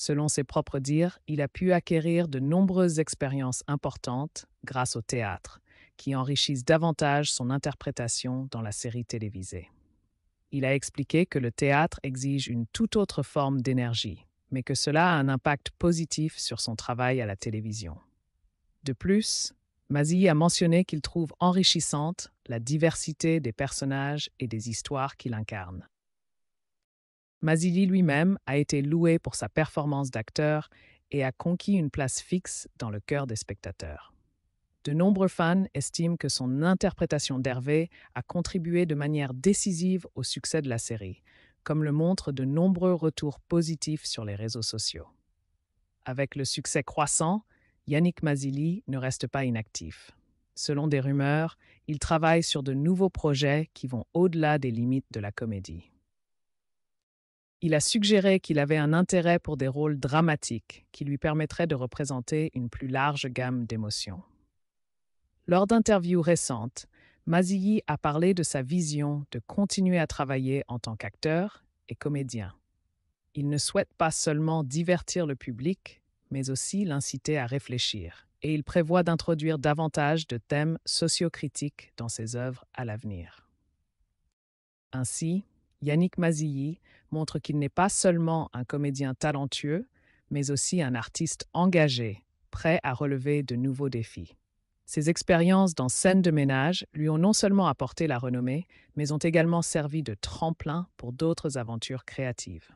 Selon ses propres dires, il a pu acquérir de nombreuses expériences importantes grâce au théâtre, qui enrichissent davantage son interprétation dans la série télévisée. Il a expliqué que le théâtre exige une toute autre forme d'énergie, mais que cela a un impact positif sur son travail à la télévision. De plus, Mazi a mentionné qu'il trouve enrichissante la diversité des personnages et des histoires qu'il incarne. Mazili lui-même a été loué pour sa performance d'acteur et a conquis une place fixe dans le cœur des spectateurs. De nombreux fans estiment que son interprétation d'Hervé a contribué de manière décisive au succès de la série, comme le montrent de nombreux retours positifs sur les réseaux sociaux. Avec le succès croissant, Yannick Mazili ne reste pas inactif. Selon des rumeurs, il travaille sur de nouveaux projets qui vont au-delà des limites de la comédie. Il a suggéré qu'il avait un intérêt pour des rôles dramatiques qui lui permettraient de représenter une plus large gamme d'émotions. Lors d'interviews récentes, Mazilly a parlé de sa vision de continuer à travailler en tant qu'acteur et comédien. Il ne souhaite pas seulement divertir le public, mais aussi l'inciter à réfléchir, et il prévoit d'introduire davantage de thèmes sociocritiques dans ses œuvres à l'avenir. Ainsi, Yannick Mazilly montre qu'il n'est pas seulement un comédien talentueux, mais aussi un artiste engagé, prêt à relever de nouveaux défis. Ses expériences dans scène de ménage lui ont non seulement apporté la renommée, mais ont également servi de tremplin pour d'autres aventures créatives.